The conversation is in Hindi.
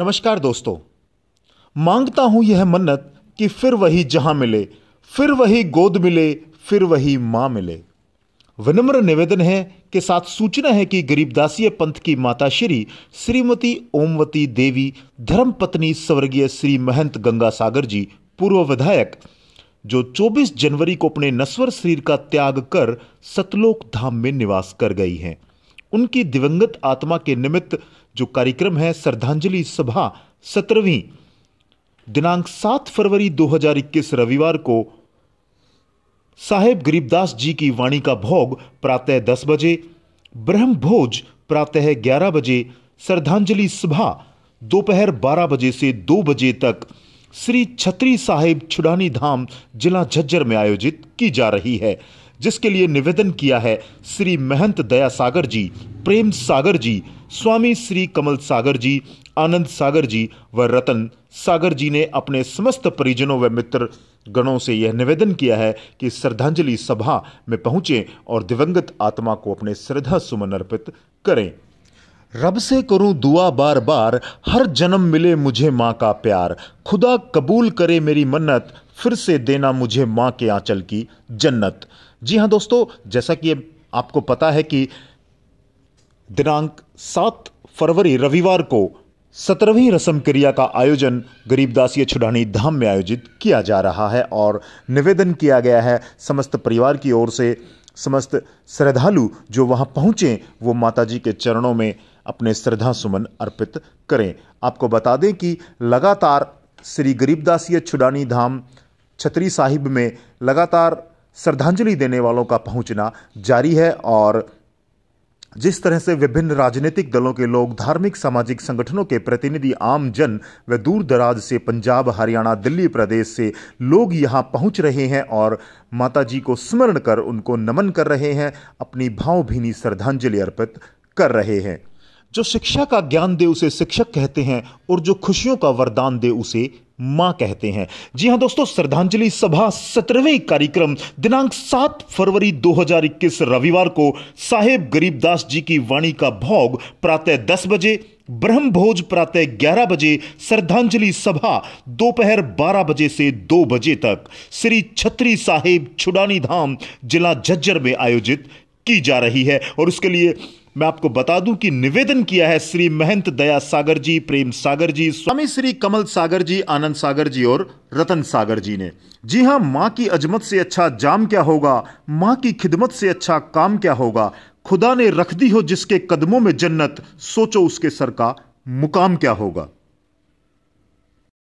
नमस्कार दोस्तों मांगता हूं यह मन्नत कि फिर वही जहां मिले फिर वही गोद मिले फिर वही मां मिले विनम्र निवेदन है के साथ सूचना है कि गरीबदासीय पंथ की माता श्री श्रीमती ओमवती देवी धर्मपत्नी स्वर्गीय श्री महंत गंगा सागर जी पूर्व विधायक जो 24 जनवरी को अपने नस्वर शरीर का त्याग कर सतलोक धाम में निवास कर गई हैं उनकी दिवंगत आत्मा के निमित्त जो कार्यक्रम है श्रद्धांजलि सभा सत्रहवीं दिनांक सात फरवरी 2021 रविवार को साहेब गरीबदास जी की वाणी का भोग प्रातः दस बजे ब्रह्म भोज प्रातः ग्यारह बजे श्रद्धांजलि सभा दोपहर बारह बजे से दो बजे तक श्री छत्री साहेब छुडानी धाम जिला झज्जर में आयोजित की जा रही है जिसके लिए निवेदन किया है श्री महंत दया सागर जी प्रेम सागर जी स्वामी श्री कमल सागर जी आनंद सागर जी व रतन सागर जी ने अपने समस्त परिजनों व मित्र गणों से यह निवेदन किया है कि श्रद्धांजलि सभा में पहुंचें और दिवंगत आत्मा को अपने श्रद्धा सुमन अर्पित करें रब से करूं दुआ बार बार हर जन्म मिले मुझे माँ का प्यार खुदा कबूल करे मेरी मन्नत फिर से देना मुझे माँ के आंचल की जन्नत जी हाँ दोस्तों जैसा कि आपको पता है कि दिनांक सात फरवरी रविवार को सत्रहवीं रसम क्रिया का आयोजन गरीबदासी छुड़ानी धाम में आयोजित किया जा रहा है और निवेदन किया गया है समस्त परिवार की ओर से समस्त श्रद्धालु जो वहां पहुंचे वो माताजी के चरणों में अपने श्रद्धा सुमन अर्पित करें आपको बता दें कि लगातार श्री गरीबदासी छुड़ानी धाम छतरी साहिब में लगातार श्रद्धांजलि देने वालों का पहुंचना जारी है और जिस तरह से विभिन्न राजनीतिक दलों के लोग धार्मिक सामाजिक संगठनों के प्रतिनिधि आम जन व दूर दराज से पंजाब हरियाणा दिल्ली प्रदेश से लोग यहाँ पहुँच रहे हैं और माता जी को स्मरण कर उनको नमन कर रहे हैं अपनी भावभीनी श्रद्धांजलि अर्पित कर रहे हैं जो शिक्षा का ज्ञान दे उसे शिक्षक कहते हैं और जो खुशियों का वरदान दे उसे मां कहते हैं जी हां दोस्तों श्रद्धांजलि सभा सत्रहवें कार्यक्रम दिनांक सात फरवरी 2021 रविवार को साहेब गरीबदास जी की वाणी का भोग प्रातः दस बजे ब्रह्म भोज प्रातः ग्यारह बजे श्रद्धांजलि सभा दोपहर बारह बजे से दो बजे तक श्री छत्री साहेब छुडानी धाम जिला झज्जर में आयोजित की जा रही है और उसके लिए मैं आपको बता दूं कि निवेदन किया है श्री महंत दया सागर जी प्रेम सागर जी स्वामी श्री कमल सागर जी आनंद सागर जी और रतन सागर जी ने जी हाँ माँ की अजमत से अच्छा जाम क्या होगा माँ की खिदमत से अच्छा काम क्या होगा खुदा ने रख दी हो जिसके कदमों में जन्नत सोचो उसके सर का मुकाम क्या होगा